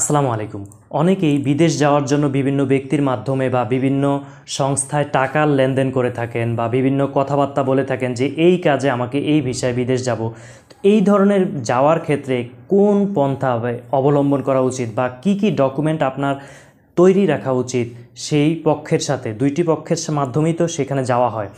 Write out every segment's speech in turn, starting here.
আসসালামু আলাইকুম অনেকেই বিদেশ যাওয়ার জন্য বিভিন্ন ব্যক্তির মাধ্যমে বা বিভিন্ন সংস্থায় টাকার লেনদেন করে থাকেন বা বিভিন্ন কথাবার্তা বলে থাকেন যে এই কাজে আমাকে এই ভিসায় বিদেশ যাব এই ধরনের যাওয়ার ক্ষেত্রে কোন পন্থা অবলম্বন করা উচিত বা কি কি ডকুমেন্ট আপনার তৈরি রাখা উচিত সেই পক্ষের সাথে দুইটি পক্ষের মাধ্যমেই তো সেখানে যাওয়া হয়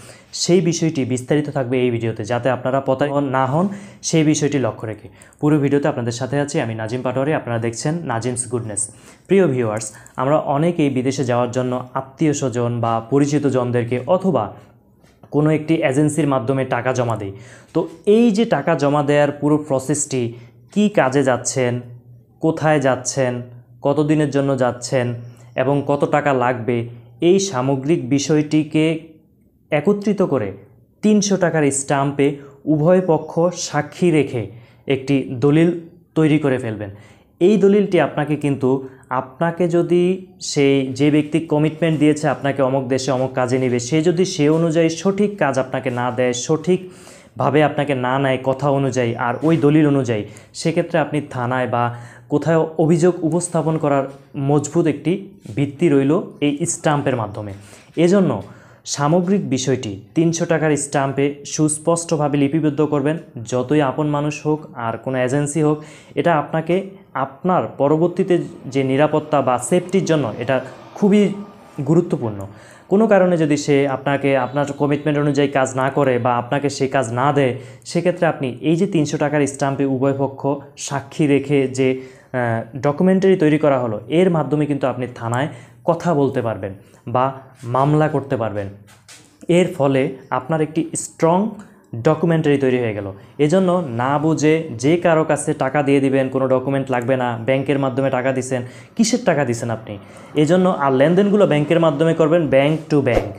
সেই বিষয়টি বিস্তারিত থাকবে এই ভিডিওতে যাতে আপনারা প্রতারণ না হন সেই বিষয়টি লক্ষ্য রেখে পুরো ভিডিওতে আপনাদের সাথে আছি আমি নাজিম পাটোয়ারি আপনারা দেখছেন নাজিমস গুডনেস প্রিয় ভিউয়ার্স আমরা অনেকেই বিদেশে যাওয়ার জন্য আত্মীয় স্বজন বা পরিচিত জনদেরকে অথবা কোনো একটি এজেন্সির মাধ্যমে টাকা জমা দেই তো এই যে টাকা জমা দেওয়ার পুরো প্রসেসটি কি কাজে যাচ্ছেন কোথায় যাচ্ছেন কতদিনের জন্য যাচ্ছেন এবং কত টাকা লাগবে এই সামগ্রিক বিষয়টিকে একত্রিত করে তিনশো টাকার স্টাম্পে উভয় পক্ষ সাক্ষী রেখে একটি দলিল তৈরি করে ফেলবেন এই দলিলটি আপনাকে কিন্তু আপনাকে যদি সেই যে ব্যক্তি কমিটমেন্ট দিয়েছে আপনাকে অমক দেশে অমক কাজে নেবে সে যদি সে অনুযায়ী সঠিক কাজ আপনাকে না দেয় সঠিক ভাবে আপনাকে না নেয় কথা অনুযায়ী আর ওই দলিল অনুযায়ী সেক্ষেত্রে আপনি থানায় বা কোথায় অভিযোগ উপস্থাপন করার মজবুত একটি ভিত্তি রইল এই স্ট্যাম্পের মাধ্যমে এজন্য সামগ্রিক বিষয়টি তিনশো টাকার স্ট্যাম্পে সুস্পষ্টভাবে লিপিবদ্ধ করবেন যতই আপন মানুষ হোক আর কোনো এজেন্সি হোক এটা আপনাকে আপনার পরবর্তীতে যে নিরাপত্তা বা সেফটির জন্য এটা খুবই গুরুত্বপূর্ণ কোনো কারণে যদি সে আপনাকে আপনার কমিটমেন্ট অনুযায়ী কাজ না করে বা আপনাকে সে কাজ না দেয় সেক্ষেত্রে আপনি এই যে তিনশো টাকার স্ট্যাম্পে উভয় পক্ষ সাক্ষী রেখে যে ডকুমেন্টারি তৈরি করা হলো এর মাধ্যমে কিন্তু আপনি থানায় কথা বলতে পারবেন বা মামলা করতে পারবেন এর ফলে আপনার একটি স্ট্রং ডকুমেন্টারি তৈরি হয়ে গেল এজন্য না বুঝে যে কারো কাছে টাকা দিয়ে দিবেন কোনো ডকুমেন্ট লাগবে না ব্যাংকের মাধ্যমে টাকা দিছেন কিসের টাকা দিছেন আপনি এজন্য আর লেনদেনগুলো ব্যাংকের মাধ্যমে করবেন ব্যাংক টু ব্যাংক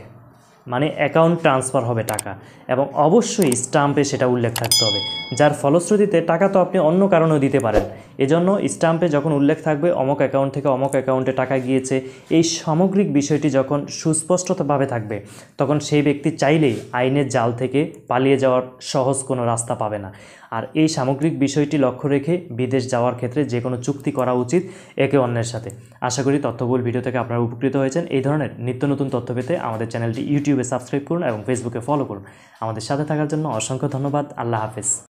মানে অ্যাকাউন্ট ট্রান্সফার হবে টাকা এবং অবশ্যই স্টাম্পে সেটা উল্লেখ থাকতে হবে যার ফলশ্রুতিতে টাকা তো আপনি অন্য কারণেও দিতে পারেন এজন্য স্টাম্পে যখন উল্লেখ থাকবে অমক অ্যাকাউন্ট থেকে অমক অ্যাকাউন্টে টাকা গিয়েছে এই সামগ্রিক বিষয়টি যখন সুস্পষ্টভাবে থাকবে তখন সেই ব্যক্তি চাইলেই আইনের জাল থেকে পালিয়ে যাওয়ার সহজ কোনো রাস্তা পাবে না আর এই সামগ্রিক বিষয়টি লক্ষ্য রেখে বিদেশ যাওয়ার ক্ষেত্রে যে কোনো চুক্তি করা উচিত একে অন্যের সাথে আশা করি তথ্যবল ভিডিও থেকে আপনারা উপকৃত হয়েছেন এই ধরনের নিত্য নতুন তথ্য পেতে আমাদের চ্যানেলটি ইউটিউবে সাবস্ক্রাইব করুন এবং ফেসবুকে ফলো করুন আমাদের সাথে থাকার জন্য অসংখ্য ধন্যবাদ আল্লাহ হাফেজ